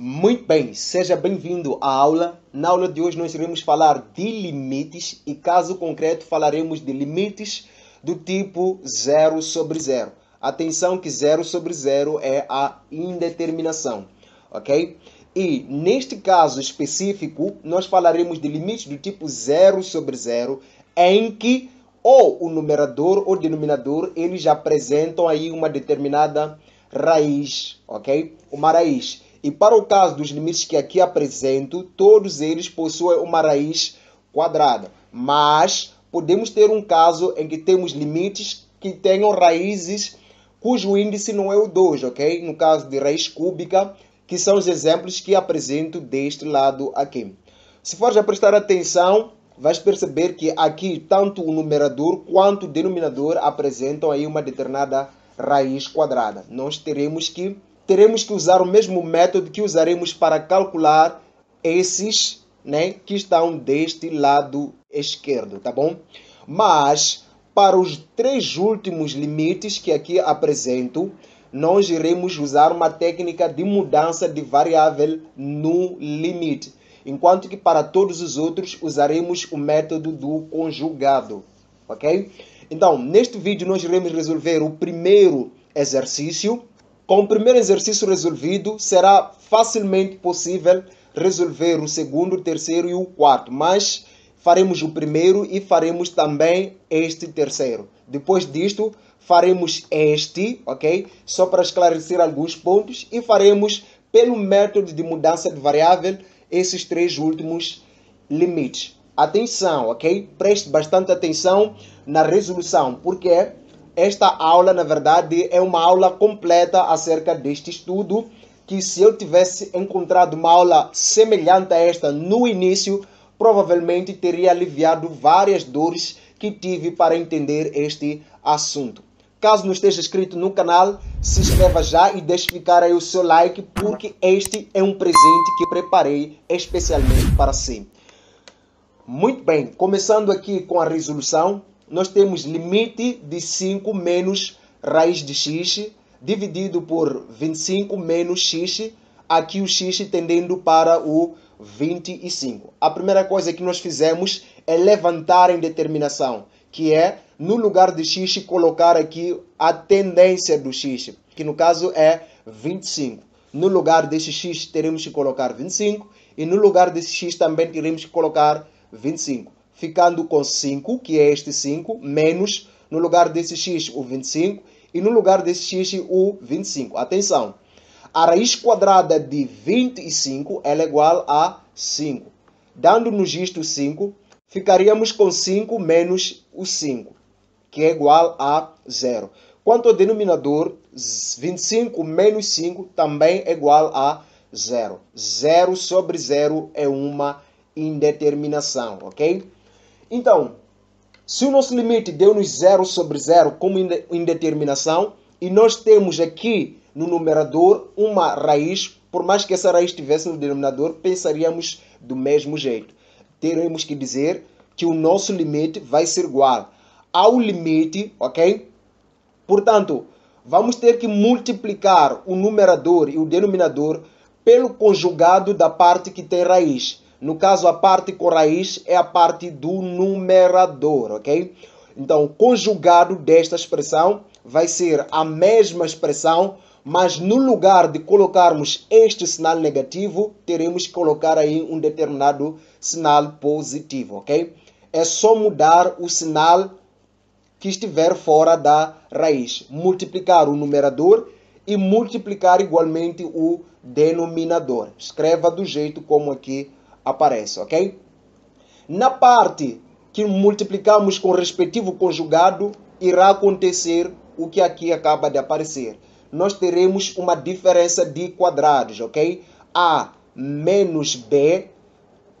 Muito bem, seja bem-vindo à aula. Na aula de hoje nós iremos falar de limites e caso concreto falaremos de limites do tipo 0 sobre 0. Atenção que 0 sobre 0 é a indeterminação, ok? E neste caso específico nós falaremos de limites do tipo 0 sobre 0 em que ou o numerador ou o denominador eles apresentam aí uma determinada raiz, ok? Uma raiz e para o caso dos limites que aqui apresento, todos eles possuem uma raiz quadrada, mas podemos ter um caso em que temos limites que tenham raízes cujo índice não é o 2, ok? No caso de raiz cúbica, que são os exemplos que apresento deste lado aqui. Se for já prestar atenção, vais perceber que aqui tanto o numerador quanto o denominador apresentam aí uma determinada raiz quadrada. Nós teremos que teremos que usar o mesmo método que usaremos para calcular esses né, que estão deste lado esquerdo, tá bom? Mas para os três últimos limites que aqui apresento, nós iremos usar uma técnica de mudança de variável no limite, enquanto que para todos os outros usaremos o método do conjugado, ok? Então, neste vídeo nós iremos resolver o primeiro exercício, com o primeiro exercício resolvido, será facilmente possível resolver o segundo, o terceiro e o quarto, mas faremos o primeiro e faremos também este terceiro. Depois disto, faremos este, ok? Só para esclarecer alguns pontos e faremos pelo método de mudança de variável esses três últimos limites. Atenção, ok? Preste bastante atenção na resolução, porque esta aula, na verdade, é uma aula completa acerca deste estudo, que se eu tivesse encontrado uma aula semelhante a esta no início, provavelmente teria aliviado várias dores que tive para entender este assunto. Caso não esteja inscrito no canal, se inscreva já e deixe ficar aí o seu like, porque este é um presente que preparei especialmente para si. Muito bem, começando aqui com a resolução nós temos limite de 5 menos raiz de x dividido por 25 menos x, aqui o x tendendo para o 25. A primeira coisa que nós fizemos é levantar em determinação, que é no lugar de x colocar aqui a tendência do x, que no caso é 25. No lugar desse x teremos que colocar 25 e no lugar desse x também teremos que colocar 25 ficando com 5, que é este 5, menos no lugar desse x o 25 e no lugar desse x o 25. Atenção, a raiz quadrada de 25 é igual a 5. Dando-nos isto 5, ficaríamos com 5 menos o 5, que é igual a zero. Quanto ao denominador, 25 menos 5 também é igual a zero. Zero sobre zero é uma indeterminação, ok? Então, se o nosso limite deu-nos 0 sobre 0 como indeterminação e nós temos aqui no numerador uma raiz, por mais que essa raiz estivesse no denominador, pensaríamos do mesmo jeito. Teremos que dizer que o nosso limite vai ser igual ao limite, ok? Portanto, vamos ter que multiplicar o numerador e o denominador pelo conjugado da parte que tem raiz. No caso, a parte com raiz é a parte do numerador, ok? Então, conjugado desta expressão vai ser a mesma expressão, mas no lugar de colocarmos este sinal negativo, teremos que colocar aí um determinado sinal positivo, ok? É só mudar o sinal que estiver fora da raiz, multiplicar o numerador e multiplicar igualmente o denominador. Escreva do jeito como aqui aparece, ok? Na parte que multiplicamos com o respectivo conjugado, irá acontecer o que aqui acaba de aparecer. Nós teremos uma diferença de quadrados, ok? A menos B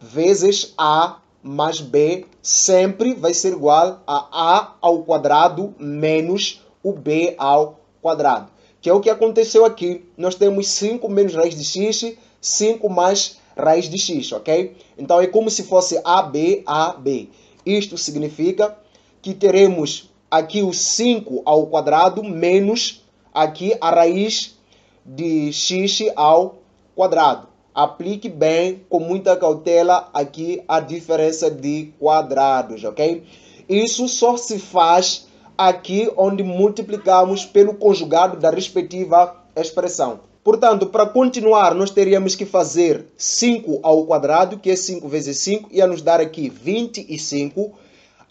vezes A mais B sempre vai ser igual a A ao quadrado menos o B ao quadrado. Que é o que aconteceu aqui. Nós temos 5 menos raiz de x, 5 mais raiz de x, ok? Então é como se fosse AB, AB. Isto significa que teremos aqui o 5 ao quadrado menos aqui a raiz de x ao quadrado. Aplique bem, com muita cautela, aqui a diferença de quadrados, ok? Isso só se faz aqui onde multiplicamos pelo conjugado da respectiva expressão. Portanto, para continuar, nós teríamos que fazer 5 ao quadrado, que é 5 vezes 5, ia nos dar aqui 25.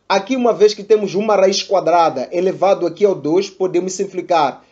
Aqui, uma vez que temos uma raiz quadrada elevado aqui ao 2, podemos simplificar,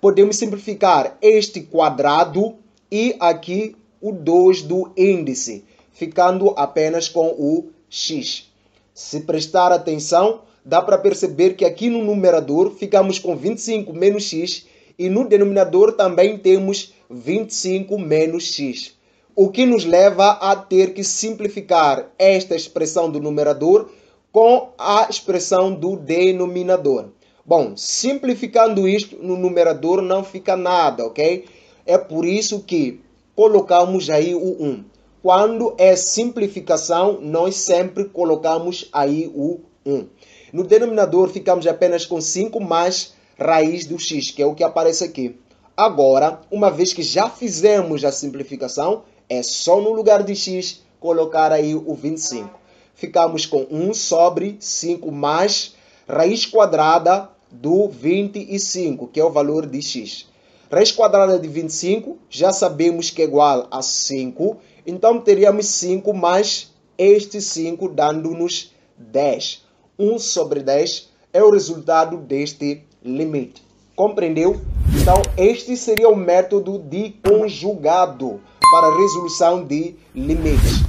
podemos simplificar este quadrado e aqui o 2 do índice, ficando apenas com o x. Se prestar atenção, dá para perceber que aqui no numerador ficamos com 25 menos x, e no denominador também temos 25 menos x, o que nos leva a ter que simplificar esta expressão do numerador com a expressão do denominador. Bom, simplificando isto no numerador não fica nada, ok? É por isso que colocamos aí o 1. Quando é simplificação, nós sempre colocamos aí o 1. No denominador ficamos apenas com 5, mais raiz do x, que é o que aparece aqui. Agora, uma vez que já fizemos a simplificação, é só no lugar de x colocar aí o 25. Ficamos com 1 sobre 5 mais raiz quadrada do 25, que é o valor de x. Raiz quadrada de 25, já sabemos que é igual a 5, então teríamos 5 mais este 5, dando-nos 10. 1 sobre 10 é o resultado deste limite. Compreendeu? Então, este seria o método de conjugado para resolução de limites.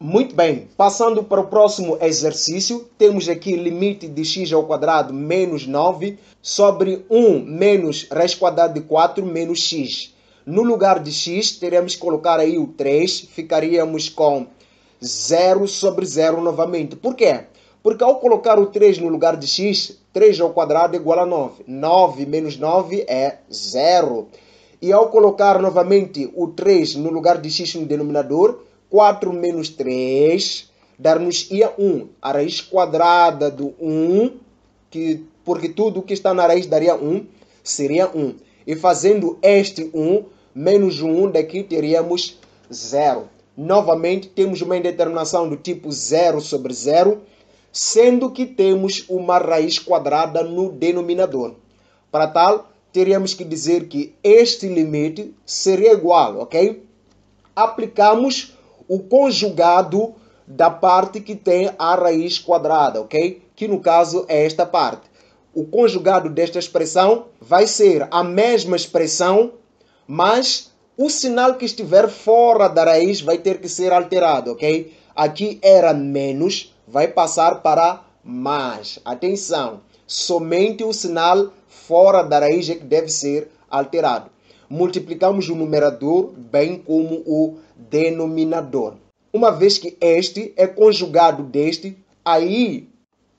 Muito bem, passando para o próximo exercício, temos aqui limite de x ao quadrado menos 9 sobre 1 menos raiz quadrada de 4 menos x. No lugar de x, teremos que colocar aí o 3, ficaríamos com 0 sobre 0 novamente. Por quê? Porque ao colocar o 3 no lugar de x, 3 ao quadrado é igual a 9. 9 menos 9 é 0. E ao colocar novamente o 3 no lugar de x no denominador, 4 menos 3 dar-nos-ia 1. A raiz quadrada do 1, que, porque tudo que está na raiz daria 1, seria 1. E fazendo este 1, menos 1 daqui teríamos 0. Novamente, temos uma indeterminação do tipo 0 sobre 0, sendo que temos uma raiz quadrada no denominador. Para tal, teríamos que dizer que este limite seria igual, ok? Aplicamos o conjugado da parte que tem a raiz quadrada, ok? Que no caso é esta parte. O conjugado desta expressão vai ser a mesma expressão, mas o sinal que estiver fora da raiz vai ter que ser alterado, ok? Aqui era menos, vai passar para mais Atenção, somente o sinal fora da raiz é que deve ser alterado. Multiplicamos o numerador bem como o denominador. Uma vez que este é conjugado deste, aí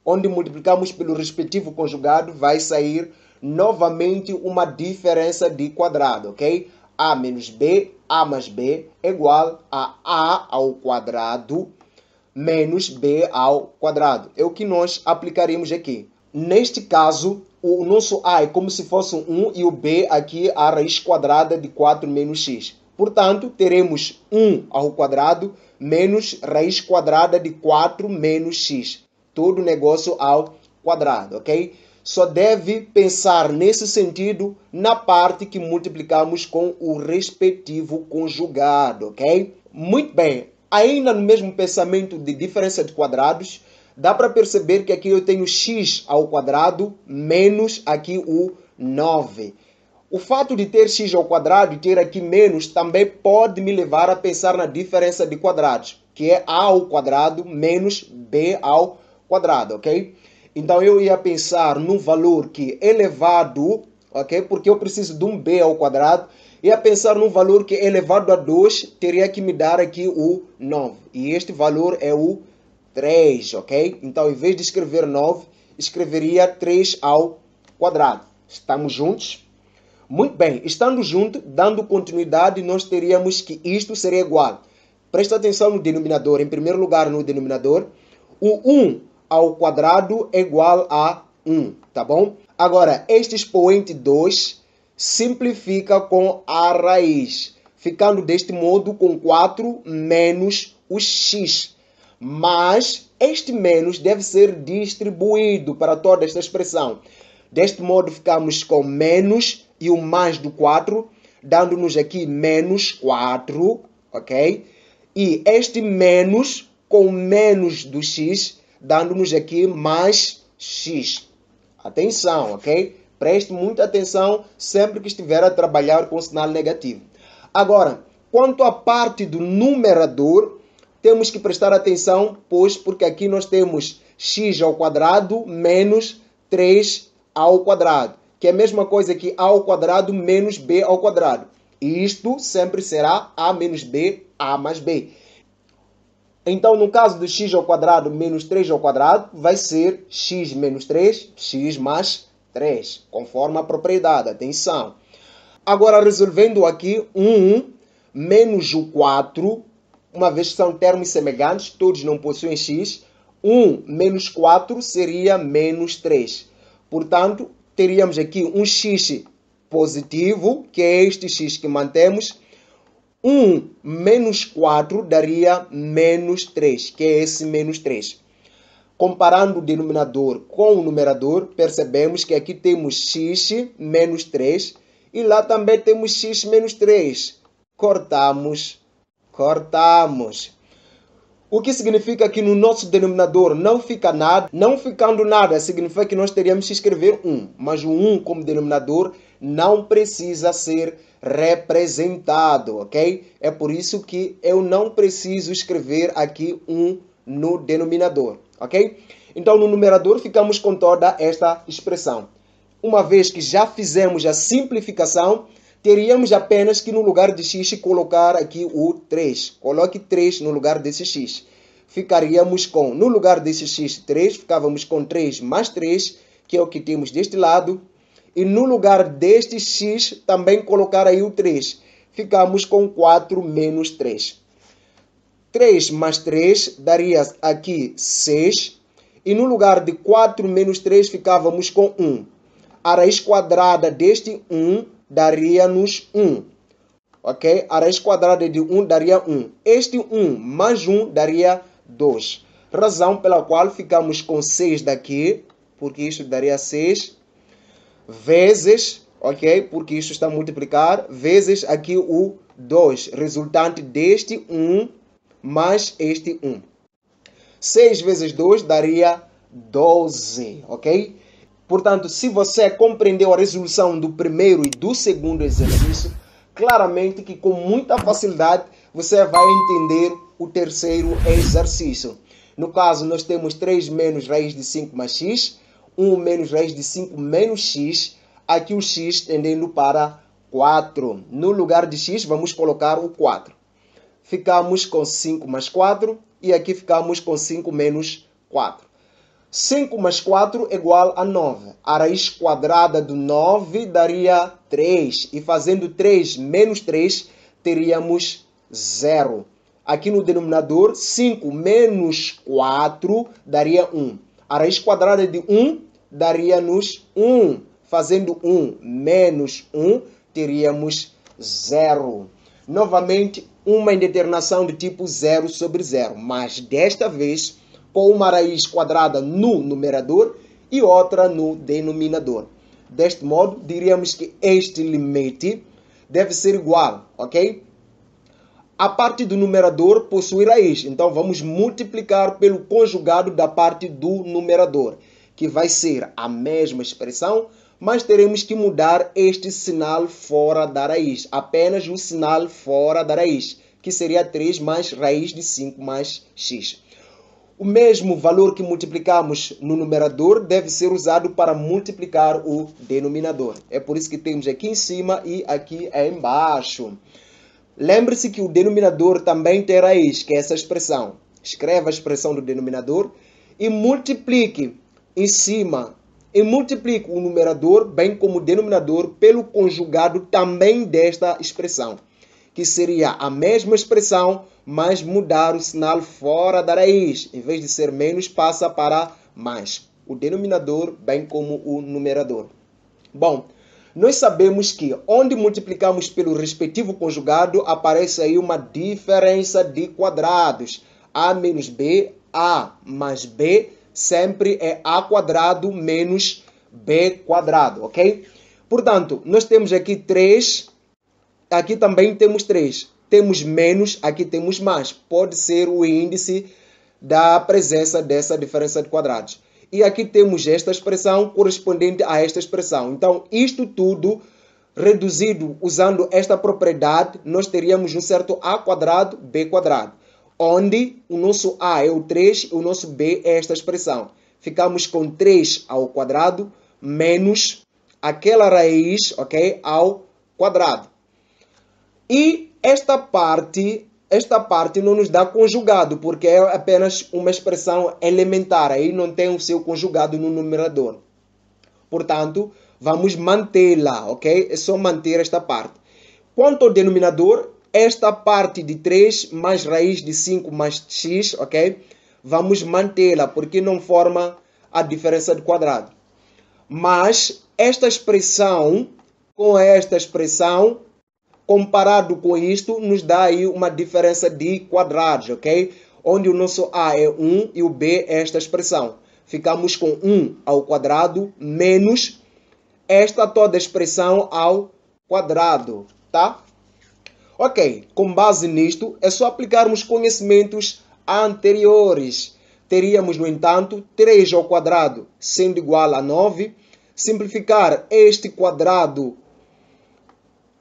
onde multiplicamos pelo respectivo conjugado, vai sair novamente uma diferença de quadrado, ok? A menos B, A mais B, é igual a A ao quadrado menos b ao quadrado. É o que nós aplicaremos aqui. Neste caso, o nosso a é como se fosse um 1 e o b aqui a raiz quadrada de 4 menos x. Portanto, teremos 1 ao quadrado menos raiz quadrada de 4 menos x. Todo negócio ao quadrado, ok? Só deve pensar nesse sentido na parte que multiplicamos com o respectivo conjugado, ok? Muito bem, ainda no mesmo pensamento de diferença de quadrados, dá para perceber que aqui eu tenho x ao quadrado menos aqui o 9. O fato de ter x ao quadrado e ter aqui menos também pode me levar a pensar na diferença de quadrados, que é a ao quadrado menos b ao quadrado, ok? Então eu ia pensar no valor que elevado ok? Porque eu preciso de um b ao quadrado e a pensar num valor que elevado a 2 teria que me dar aqui o 9. E este valor é o 3, ok? Então, em vez de escrever 9, escreveria 3 ao quadrado. Estamos juntos? Muito bem, estando junto, dando continuidade, nós teríamos que isto seria igual. Presta atenção no denominador, em primeiro lugar no denominador. O 1 ao quadrado é igual a 1, tá bom? Agora, este expoente 2 simplifica com a raiz, ficando deste modo com 4 menos o x. Mas este menos deve ser distribuído para toda esta expressão. Deste modo, ficamos com menos e o mais do 4, dando-nos aqui menos 4, ok? E este menos com menos do x, dando-nos aqui mais x. Atenção, ok? Preste muita atenção sempre que estiver a trabalhar com sinal negativo. Agora, quanto à parte do numerador, temos que prestar atenção, pois porque aqui nós temos x ao quadrado menos 3 ao quadrado, que é a mesma coisa que a ao quadrado menos b ao quadrado. isto sempre será a menos b, a mais b. Então, no caso de x ao quadrado menos 3 ao quadrado, vai ser x menos 3, x mais 3, conforme a propriedade, atenção. Agora, resolvendo aqui, 1 menos o 4, uma vez que são termos semelhantes, todos não possuem x, 1 menos 4 seria menos 3. Portanto, teríamos aqui um x positivo, que é este x que mantemos, 1 menos 4 daria menos 3, que é esse menos 3. Comparando o denominador com o numerador, percebemos que aqui temos x menos 3 e lá também temos x menos 3. Cortamos, cortamos. O que significa que no nosso denominador não fica nada, não ficando nada, significa que nós teríamos que escrever 1, mas o 1 como denominador não precisa ser representado, ok? É por isso que eu não preciso escrever aqui um no denominador, ok? Então, no numerador, ficamos com toda esta expressão. Uma vez que já fizemos a simplificação, teríamos apenas que, no lugar de x, colocar aqui o 3. Coloque 3 no lugar desse x. Ficaríamos com, no lugar desse x, 3, ficávamos com 3 mais 3, que é o que temos deste lado, e no lugar deste x, também colocar aí o 3. Ficamos com 4 menos 3. 3 mais 3 daria aqui 6. E no lugar de 4 menos 3, ficávamos com 1. A raiz quadrada deste 1 daria-nos 1. Ok? A raiz quadrada de 1 daria 1. Este 1 mais 1 daria 2. Razão pela qual ficamos com 6 daqui, porque isso daria 6 vezes, ok? Porque isto está a multiplicar, vezes aqui o 2, resultante deste 1 um, mais este 1. Um. 6 vezes 2 daria 12, ok? Portanto, se você compreendeu a resolução do primeiro e do segundo exercício, claramente que com muita facilidade você vai entender o terceiro exercício. No caso, nós temos 3 menos raiz de 5 mais x, 1 menos raiz de 5 menos x, aqui o x tendendo para 4. No lugar de x, vamos colocar o 4. Ficamos com 5 mais 4 e aqui ficamos com 5 menos 4. 5 mais 4 igual a 9. A raiz quadrada do 9 daria 3. E fazendo 3 menos 3, teríamos 0. Aqui no denominador, 5 menos 4 daria 1. A raiz quadrada de 1 daria-nos 1. Fazendo 1 menos 1, teríamos 0. Novamente, uma indeterminação de tipo 0 sobre 0, mas desta vez com uma raiz quadrada no numerador e outra no denominador. Deste modo, diríamos que este limite deve ser igual, ok? A parte do numerador possui raiz, então vamos multiplicar pelo conjugado da parte do numerador que vai ser a mesma expressão, mas teremos que mudar este sinal fora da raiz, apenas o sinal fora da raiz, que seria 3 mais raiz de 5 mais x. O mesmo valor que multiplicamos no numerador deve ser usado para multiplicar o denominador. É por isso que temos aqui em cima e aqui embaixo. Lembre-se que o denominador também tem raiz, que é essa expressão. Escreva a expressão do denominador e multiplique em cima e multiplico o numerador bem como o denominador pelo conjugado também desta expressão, que seria a mesma expressão, mas mudar o sinal fora da raiz. Em vez de ser menos, passa para mais. O denominador bem como o numerador. Bom, nós sabemos que onde multiplicamos pelo respectivo conjugado aparece aí uma diferença de quadrados. A menos B, A mais B sempre é a quadrado menos b quadrado, ok? Portanto, nós temos aqui 3, aqui também temos 3. Temos menos, aqui temos mais. Pode ser o índice da presença dessa diferença de quadrados. E aqui temos esta expressão correspondente a esta expressão. Então, isto tudo reduzido usando esta propriedade, nós teríamos um certo a quadrado b quadrado onde o nosso A é o 3 e o nosso B é esta expressão. Ficamos com 3 ao quadrado menos aquela raiz, ok? Ao quadrado. E esta parte, esta parte não nos dá conjugado, porque é apenas uma expressão elementar, aí não tem o seu conjugado no numerador. Portanto, vamos mantê-la, ok? É só manter esta parte. Quanto ao denominador, esta parte de 3 mais raiz de 5 mais x, ok? Vamos mantê-la porque não forma a diferença de quadrado. Mas esta expressão com esta expressão, comparado com isto, nos dá aí uma diferença de quadrados, ok? Onde o nosso A é 1 e o B é esta expressão. Ficamos com 1 ao quadrado menos esta toda expressão ao quadrado, tá? Ok, com base nisto, é só aplicarmos conhecimentos anteriores. Teríamos, no entanto, 3 ao quadrado sendo igual a 9. Simplificar este quadrado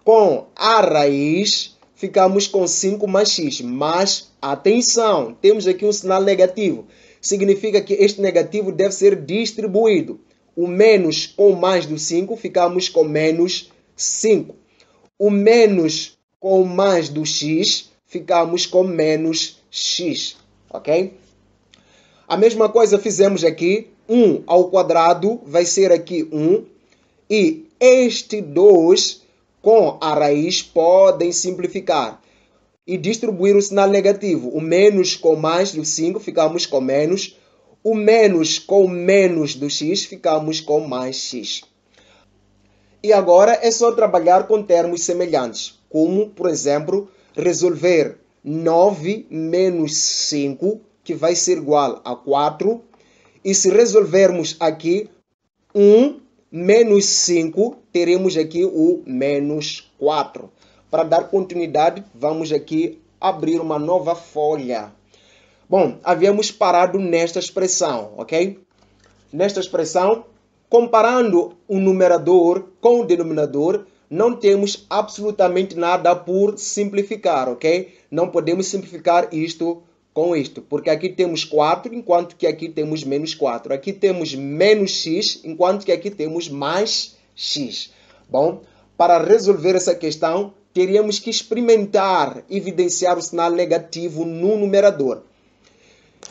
com a raiz, ficamos com 5 mais x. Mas, atenção, temos aqui um sinal negativo. Significa que este negativo deve ser distribuído. O menos com mais do 5, ficamos com menos 5. O menos com mais do x, ficamos com menos x, ok? A mesma coisa fizemos aqui, 1 ao quadrado vai ser aqui 1, e este 2 com a raiz podem simplificar e distribuir o sinal negativo. O menos com mais do 5, ficamos com menos. O menos com menos do x, ficamos com mais x. E agora é só trabalhar com termos semelhantes como, por exemplo, resolver 9 menos 5, que vai ser igual a 4. E se resolvermos aqui 1 menos 5, teremos aqui o menos 4. Para dar continuidade, vamos aqui abrir uma nova folha. Bom, havíamos parado nesta expressão, ok? Nesta expressão, comparando o numerador com o denominador, não temos absolutamente nada por simplificar, ok? Não podemos simplificar isto com isto, porque aqui temos 4, enquanto que aqui temos menos 4. Aqui temos menos x, enquanto que aqui temos mais x. Bom, para resolver essa questão, teríamos que experimentar evidenciar o sinal negativo no numerador.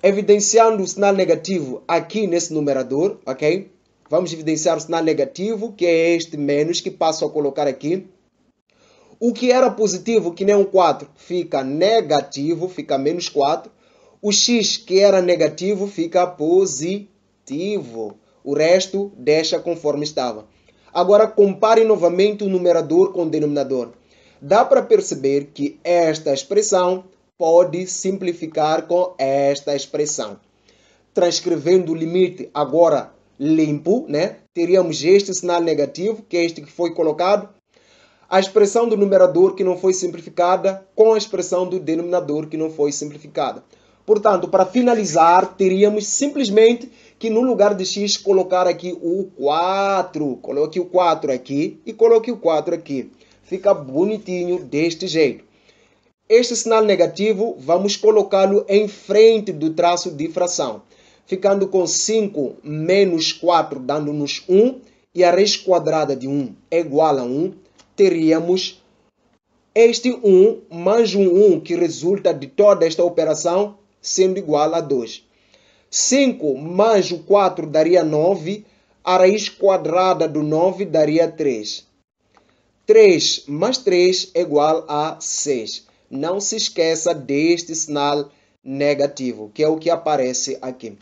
Evidenciando o sinal negativo aqui nesse numerador, ok? Vamos evidenciar o sinal negativo, que é este menos, que passo a colocar aqui. O que era positivo, que nem um 4, fica negativo, fica menos 4. O x, que era negativo, fica positivo. O resto deixa conforme estava. Agora compare novamente o numerador com o denominador. Dá para perceber que esta expressão pode simplificar com esta expressão. Transcrevendo o limite agora limpo, né? teríamos este sinal negativo, que é este que foi colocado, a expressão do numerador que não foi simplificada com a expressão do denominador que não foi simplificada. Portanto, para finalizar, teríamos simplesmente que no lugar de x colocar aqui o 4. Coloque o 4 aqui e coloque o 4 aqui. Fica bonitinho deste jeito. Este sinal negativo vamos colocá-lo em frente do traço de fração ficando com 5 menos 4, dando-nos 1, e a raiz quadrada de 1 é igual a 1, teríamos este 1 mais um 1 que resulta de toda esta operação sendo igual a 2. 5 mais o 4 daria 9, a raiz quadrada do 9 daria 3. 3 mais 3 é igual a 6. Não se esqueça deste sinal negativo, que é o que aparece aqui.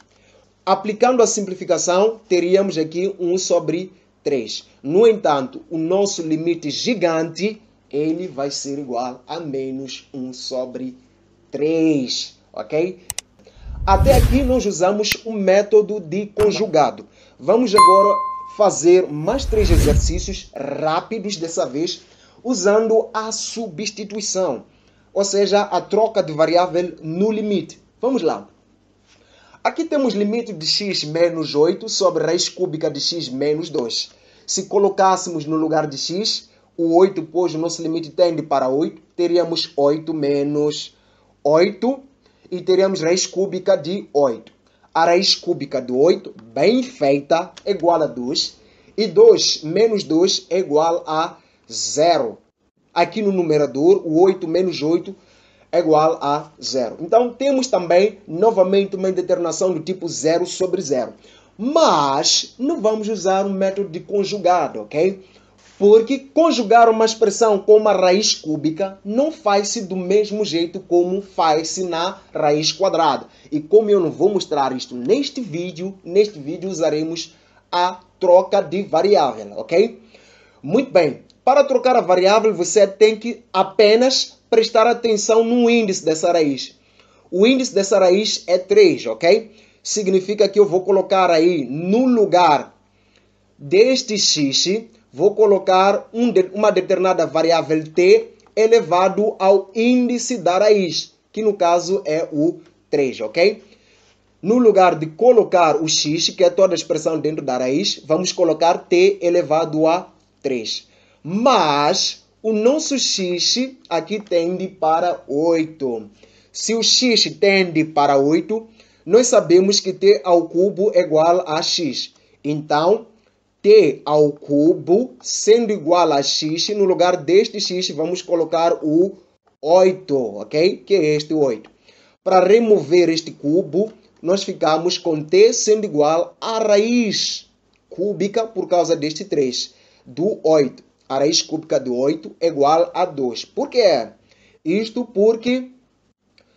Aplicando a simplificação, teríamos aqui 1 sobre 3. No entanto, o nosso limite gigante, ele vai ser igual a menos 1 sobre 3, ok? Até aqui nós usamos o método de conjugado. Vamos agora fazer mais três exercícios rápidos dessa vez, usando a substituição, ou seja, a troca de variável no limite. Vamos lá. Aqui temos limite de x menos 8 sobre raiz cúbica de x menos 2. Se colocássemos no lugar de x, o 8, pois o nosso limite tende para 8, teríamos 8 menos 8 e teríamos raiz cúbica de 8. A raiz cúbica de 8, bem feita, é igual a 2. E 2 menos 2 é igual a 0. Aqui no numerador, o 8 menos 8 é igual a zero. Então temos também, novamente, uma indeterminação do tipo zero sobre zero. Mas não vamos usar o um método de conjugado, ok? Porque conjugar uma expressão com uma raiz cúbica não faz-se do mesmo jeito como faz-se na raiz quadrada. E como eu não vou mostrar isto neste vídeo, neste vídeo usaremos a troca de variável, ok? Muito bem, para trocar a variável, você tem que apenas prestar atenção no índice dessa raiz. O índice dessa raiz é 3, ok? Significa que eu vou colocar aí no lugar deste x, vou colocar um, uma determinada variável t elevado ao índice da raiz, que no caso é o 3, ok? No lugar de colocar o x, que é toda a expressão dentro da raiz, vamos colocar t elevado a 3. Mas o nosso x aqui tende para 8. Se o x tende para 8, nós sabemos que t ao cubo é igual a x. Então, t ao cubo sendo igual a x, no lugar deste x vamos colocar o 8, ok? Que é este 8. Para remover este cubo, nós ficamos com t sendo igual a raiz cúbica por causa deste 3, do 8 a raiz cúbica de 8 é igual a 2. Por que é? Isto porque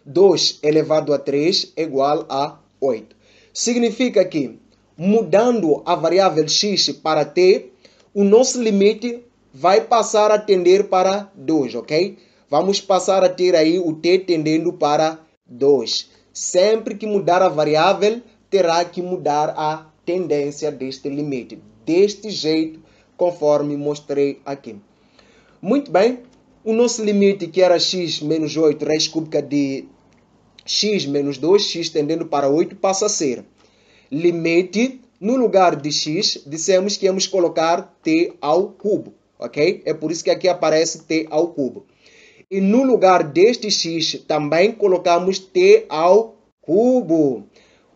2 elevado a 3 é igual a 8. Significa que, mudando a variável x para t, o nosso limite vai passar a tender para 2, ok? Vamos passar a ter aí o t tendendo para 2. Sempre que mudar a variável, terá que mudar a tendência deste limite. Deste jeito, conforme mostrei aqui. Muito bem, o nosso limite que era x menos 8 raiz cúbica de x menos 2, x tendendo para 8, passa a ser limite, no lugar de x, dissemos que íamos colocar t ao cubo, ok? É por isso que aqui aparece t ao cubo. E no lugar deste x, também colocamos t ao cubo.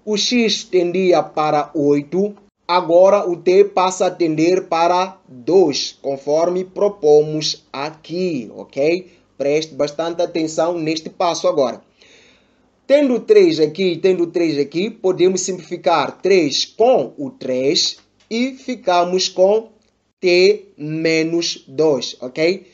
O x tendia para 8, Agora o T passa a tender para 2, conforme propomos aqui, ok? Preste bastante atenção neste passo agora. Tendo 3 aqui e tendo 3 aqui, podemos simplificar 3 com o 3 e ficamos com T menos 2, ok?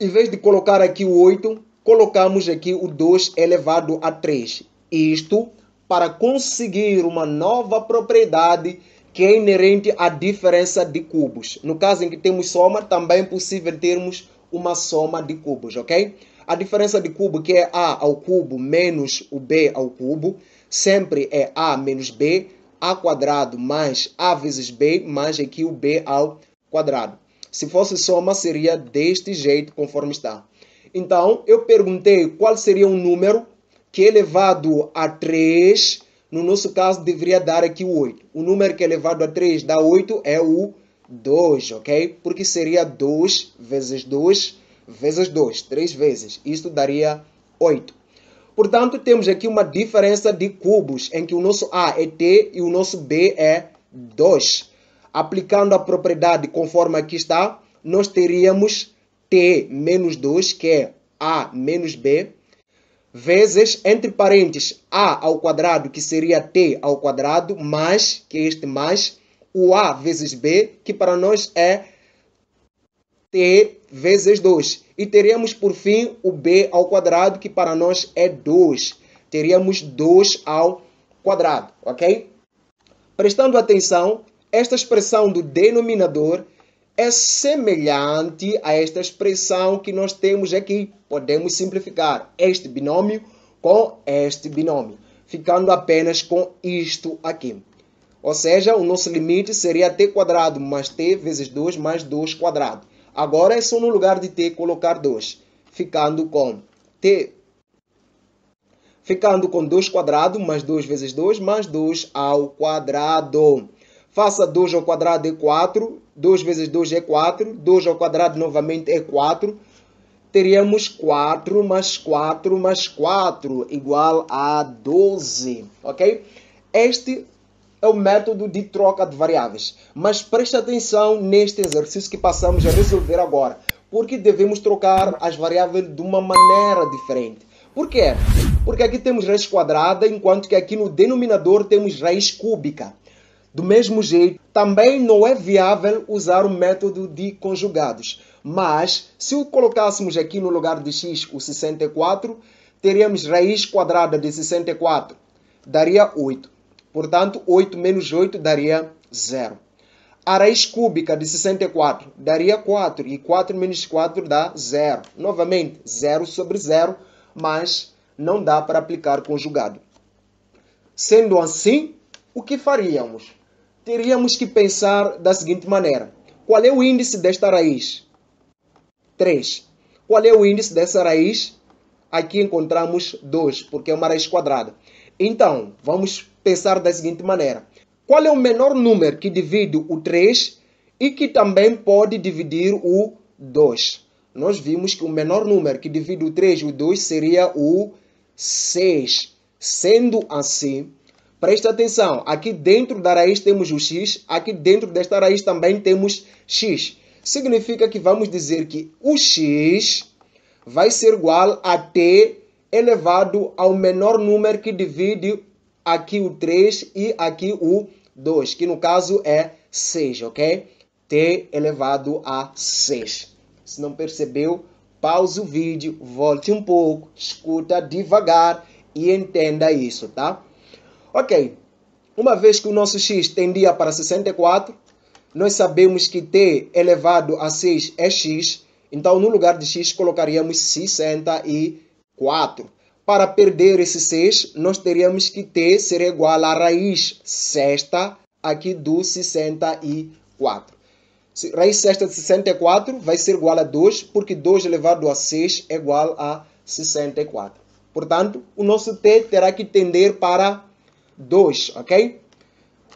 Em vez de colocar aqui o 8, colocamos aqui o 2 elevado a 3. Isto para conseguir uma nova propriedade que é inerente à diferença de cubos. No caso em que temos soma, também é possível termos uma soma de cubos, ok? A diferença de cubo, que é a ao cubo menos o b ao cubo, sempre é a menos b, a quadrado mais a vezes b, mais aqui o b ao quadrado. Se fosse soma, seria deste jeito, conforme está. Então, eu perguntei qual seria um número que é elevado a 3 no nosso caso, deveria dar aqui o 8. O número que é elevado a 3 dá 8 é o 2, ok? Porque seria 2 vezes 2 vezes 2, 3 vezes. Isto daria 8. Portanto, temos aqui uma diferença de cubos, em que o nosso A é T e o nosso B é 2. Aplicando a propriedade conforme aqui está, nós teríamos T menos 2, que é A menos B, vezes, entre parênteses, a ao quadrado, que seria t ao quadrado, mais, que é este mais, o a vezes b, que para nós é t vezes 2. E teríamos, por fim, o b ao quadrado, que para nós é 2. Teríamos 2 ao quadrado, ok? Prestando atenção, esta expressão do denominador é semelhante a esta expressão que nós temos aqui. Podemos simplificar este binômio com este binômio, ficando apenas com isto aqui. Ou seja, o nosso limite seria t quadrado mais t vezes 2 mais 2 quadrado. Agora é só no lugar de t colocar 2, ficando com t ficando com 2 quadrado mais 2 vezes 2 mais 2 ao quadrado. Faça 2 ao quadrado é 4, 2 vezes 2 é 4, 2 ao quadrado novamente é 4. Teríamos 4 mais 4 mais 4 igual a 12, ok? Este é o método de troca de variáveis. Mas preste atenção neste exercício que passamos a resolver agora, porque devemos trocar as variáveis de uma maneira diferente. Por quê? Porque aqui temos raiz quadrada, enquanto que aqui no denominador temos raiz cúbica. Do mesmo jeito, também não é viável usar o método de conjugados. Mas, se o colocássemos aqui no lugar de x, o 64, teríamos raiz quadrada de 64, daria 8. Portanto, 8 menos 8 daria 0. A raiz cúbica de 64 daria 4, e 4 menos 4 dá 0. Novamente, 0 sobre 0, mas não dá para aplicar conjugado. Sendo assim, o que faríamos? teríamos que pensar da seguinte maneira: qual é o índice desta raiz? 3. Qual é o índice dessa raiz? Aqui encontramos 2, porque é uma raiz quadrada. Então, vamos pensar da seguinte maneira: qual é o menor número que divide o 3 e que também pode dividir o 2? Nós vimos que o menor número que divide o 3 e o 2 seria o 6. Sendo assim, Presta atenção, aqui dentro da raiz temos o x, aqui dentro desta raiz também temos x. Significa que vamos dizer que o x vai ser igual a t elevado ao menor número que divide aqui o 3 e aqui o 2, que no caso é 6, ok? t elevado a 6. Se não percebeu, pause o vídeo, volte um pouco, escuta devagar e entenda isso, tá? Ok, uma vez que o nosso x tendia para 64, nós sabemos que t elevado a 6 é x, então no lugar de x colocaríamos 64. Para perder esse 6, nós teríamos que t ser igual à raiz sexta aqui do 64. Raiz sexta de 64 vai ser igual a 2, porque 2 elevado a 6 é igual a 64. Portanto, o nosso t terá que tender para 2, ok?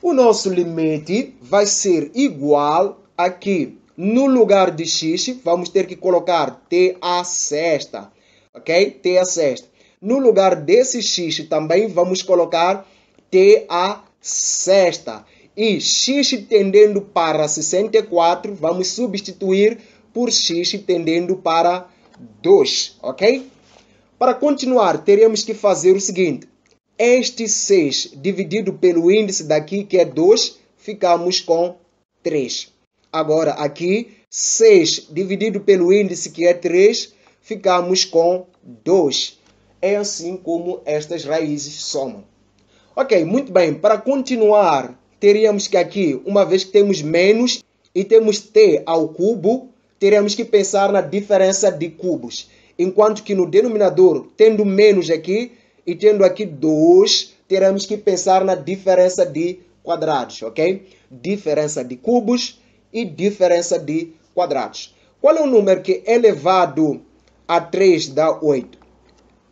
O nosso limite vai ser igual aqui. No lugar de x, vamos ter que colocar t a sexta, ok? t a sexta. No lugar desse x, também vamos colocar t a sexta. E x tendendo para 64, vamos substituir por x tendendo para 2, ok? Para continuar, teremos que fazer o seguinte este 6 dividido pelo índice daqui, que é 2, ficamos com 3. Agora, aqui, 6 dividido pelo índice, que é 3, ficamos com 2. É assim como estas raízes somam. Ok, muito bem. Para continuar, teríamos que aqui, uma vez que temos menos e temos t ao cubo, teremos que pensar na diferença de cubos. Enquanto que no denominador, tendo menos aqui, e tendo aqui 2, teremos que pensar na diferença de quadrados, ok? Diferença de cubos e diferença de quadrados. Qual é o número que é elevado a 3 dá 8?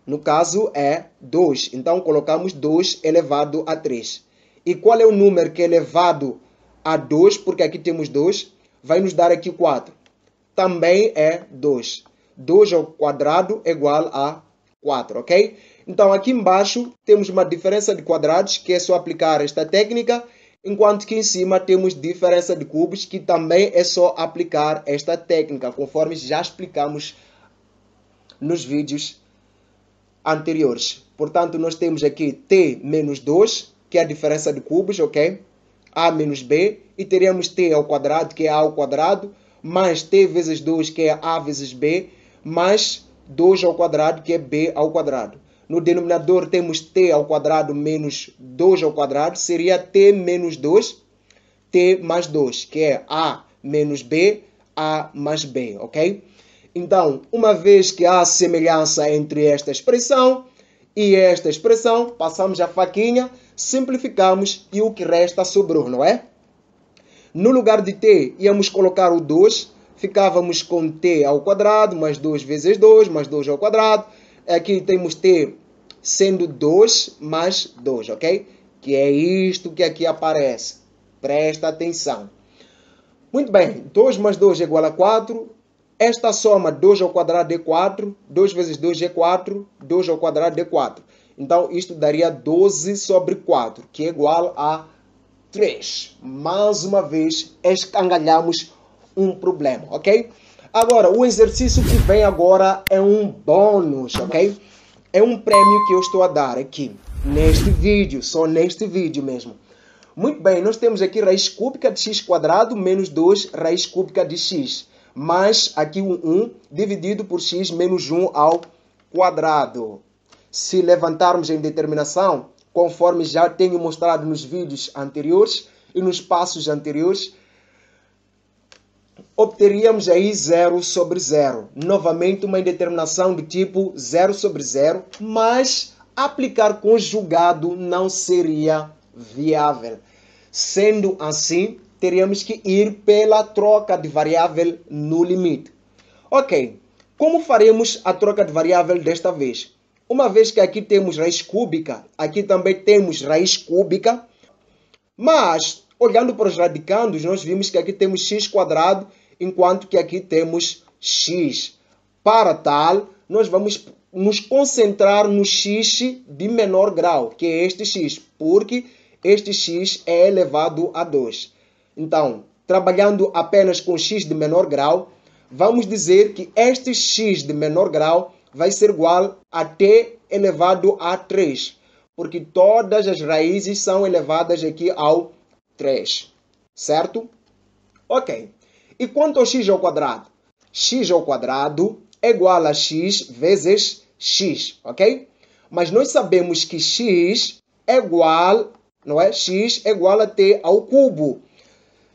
No caso é 2. Então colocamos 2 elevado a 3. E qual é o número que é elevado a 2? Porque aqui temos 2. Vai nos dar aqui 4. Também é 2. 2 ao quadrado é igual a 4, ok? Então aqui embaixo temos uma diferença de quadrados, que é só aplicar esta técnica, enquanto que em cima temos diferença de cubos, que também é só aplicar esta técnica, conforme já explicamos nos vídeos anteriores. Portanto, nós temos aqui t menos 2, que é a diferença de cubos, ok? a menos b, e teríamos t ao quadrado, que é a ao quadrado, mais t vezes 2, que é a vezes b, mais 2 ao quadrado, que é b ao quadrado. No denominador temos t ao quadrado menos 2 ao quadrado, seria t menos 2, t mais 2, que é a menos b, a mais b, ok? Então, uma vez que há semelhança entre esta expressão e esta expressão, passamos a faquinha, simplificamos e o que resta sobrou, não é? No lugar de t, íamos colocar o 2 ficávamos com t ao quadrado, mais 2 vezes 2, mais 2 ao quadrado. Aqui é temos t sendo 2 mais 2, ok? Que é isto que aqui aparece. Presta atenção. Muito bem, 2 mais 2 é igual a 4. Esta soma 2 ao quadrado é 4, 2 vezes 2 é 4, 2 ao quadrado é 4. Então, isto daria 12 sobre 4, que é igual a 3. Mais uma vez, escangalhamos um problema, ok? Agora, o exercício que vem agora é um bônus, ok? É um prêmio que eu estou a dar aqui, neste vídeo, só neste vídeo mesmo. Muito bem, nós temos aqui raiz cúbica de x quadrado menos 2 raiz cúbica de x, mais aqui um 1 dividido por x menos 1 ao quadrado. Se levantarmos em determinação, conforme já tenho mostrado nos vídeos anteriores e nos passos anteriores, obteríamos aí 0 sobre 0. Novamente, uma indeterminação do tipo 0 sobre 0, mas aplicar conjugado não seria viável. Sendo assim, teríamos que ir pela troca de variável no limite. Ok, como faremos a troca de variável desta vez? Uma vez que aqui temos raiz cúbica, aqui também temos raiz cúbica, mas olhando para os radicandos, nós vimos que aqui temos x quadrado enquanto que aqui temos x. Para tal, nós vamos nos concentrar no x de menor grau, que é este x, porque este x é elevado a 2. Então, trabalhando apenas com x de menor grau, vamos dizer que este x de menor grau vai ser igual a t elevado a 3, porque todas as raízes são elevadas aqui ao 3, certo? Ok. E quanto ao x ao quadrado? x ao quadrado é igual a x vezes x, ok? Mas nós sabemos que x é igual, não é? x é igual a t ao cubo.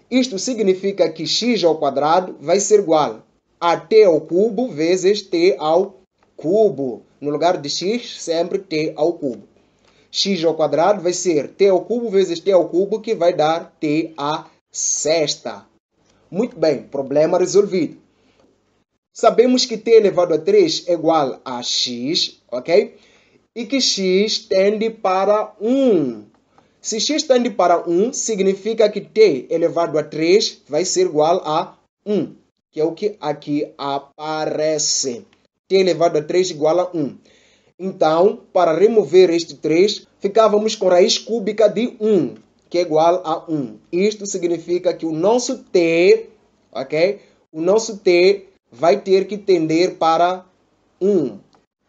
Isto significa que x ao quadrado vai ser igual a t ao cubo vezes t ao cubo. No lugar de x, sempre t ao cubo. x ao quadrado vai ser t ao cubo vezes t ao cubo, que vai dar t à sexta. Muito bem, problema resolvido. Sabemos que t elevado a 3 é igual a x, ok? E que x tende para 1. Se x tende para 1, significa que t elevado a 3 vai ser igual a 1, que é o que aqui aparece. t elevado a 3 igual a 1. Então, para remover este 3, ficávamos com a raiz cúbica de 1 que é igual a 1. Isto significa que o nosso t, ok? O nosso t vai ter que tender para 1.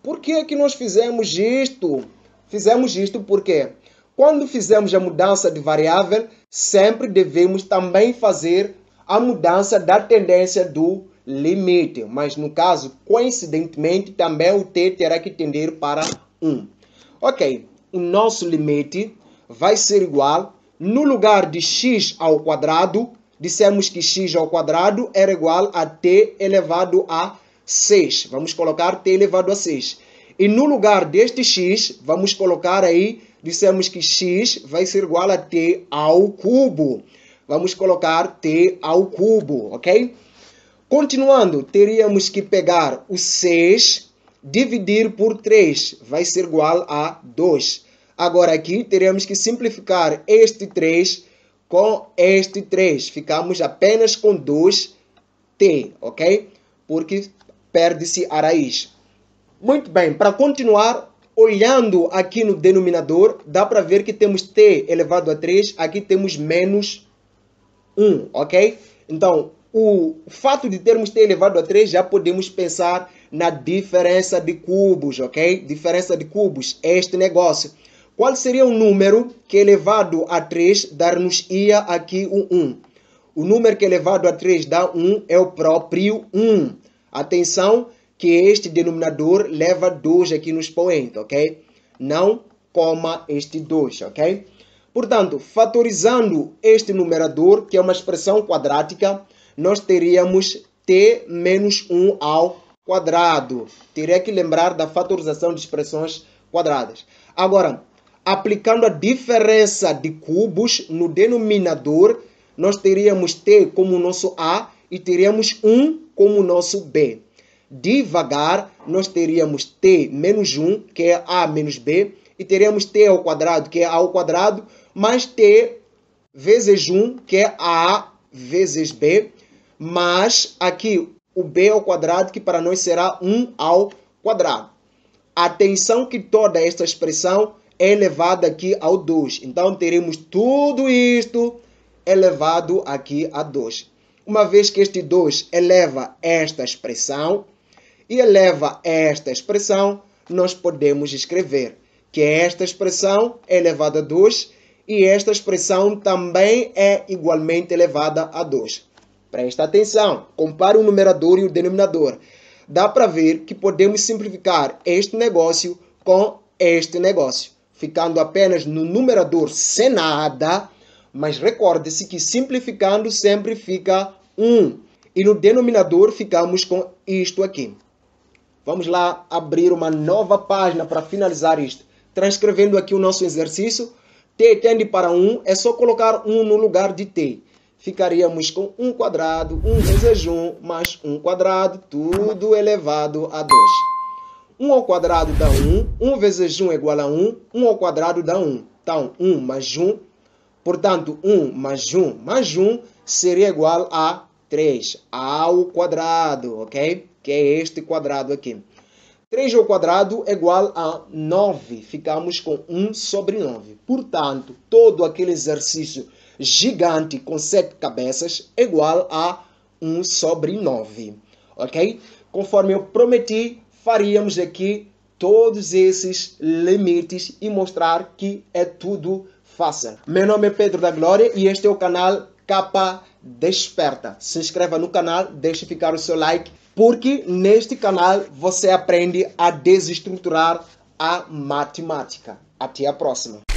Por que, é que nós fizemos isto? Fizemos isto porque quando fizemos a mudança de variável, sempre devemos também fazer a mudança da tendência do limite. Mas no caso, coincidentemente, também o t terá que tender para 1. Ok, o nosso limite vai ser igual no lugar de x ao quadrado, dissemos que x ao quadrado era igual a t elevado a 6. Vamos colocar t elevado a 6. E no lugar deste x, vamos colocar aí, dissemos que x vai ser igual a t ao cubo. Vamos colocar t ao cubo, ok? Continuando, teríamos que pegar o 6, dividir por 3, vai ser igual a 2. Agora aqui teremos que simplificar este 3 com este 3. Ficamos apenas com 2t, ok? Porque perde-se a raiz. Muito bem, para continuar, olhando aqui no denominador, dá para ver que temos t elevado a 3, aqui temos menos 1, ok? Então, o fato de termos t elevado a 3, já podemos pensar na diferença de cubos, ok? Diferença de cubos, este negócio. Qual seria o número que é elevado a 3 dar-nos-ia aqui o um 1? O número que é elevado a 3 dá 1 é o próprio 1. Atenção que este denominador leva 2 aqui no expoente, ok? Não coma este 2, ok? Portanto, fatorizando este numerador, que é uma expressão quadrática, nós teríamos t menos 1 ao quadrado. Teria que lembrar da fatorização de expressões quadradas. Agora, aplicando a diferença de cubos no denominador, nós teríamos T como nosso A e teríamos 1 como nosso B. Devagar, nós teríamos T menos 1, que é A menos B, e teríamos T ao quadrado, que é A ao quadrado, mais T vezes 1, que é A vezes B, mas aqui o B ao quadrado, que para nós será 1 ao quadrado. Atenção que toda esta expressão elevado é aqui ao 2. Então teremos tudo isto elevado é aqui a 2. Uma vez que este 2 eleva esta expressão e eleva esta expressão, nós podemos escrever que esta expressão é elevada a 2 e esta expressão também é igualmente elevada a 2. Presta atenção, Compare o numerador e o denominador. Dá para ver que podemos simplificar este negócio com este negócio ficando apenas no numerador sem nada, mas recorde-se que simplificando sempre fica 1. Um. E no denominador ficamos com isto aqui. Vamos lá abrir uma nova página para finalizar isto. Transcrevendo aqui o nosso exercício, t tende para 1, um, é só colocar 1 um no lugar de t. Ficaríamos com 1 quadrado, 1 vezes 1, mais 1 quadrado, tudo elevado a 2. 1 ao quadrado dá 1, 1 vezes 1 é igual a 1, 1 ao quadrado dá 1. Então, 1 mais 1, portanto, 1 mais 1 mais 1 seria igual a 3 ao quadrado, ok? Que é este quadrado aqui. 3 ao quadrado é igual a 9. Ficamos com 1 sobre 9. Portanto, todo aquele exercício gigante com 7 cabeças é igual a 1 sobre 9. Ok? Conforme eu prometi, faríamos aqui todos esses limites e mostrar que é tudo fácil. Meu nome é Pedro da Glória e este é o canal Capa Desperta. Se inscreva no canal, deixe ficar o seu like, porque neste canal você aprende a desestruturar a matemática. Até a próxima!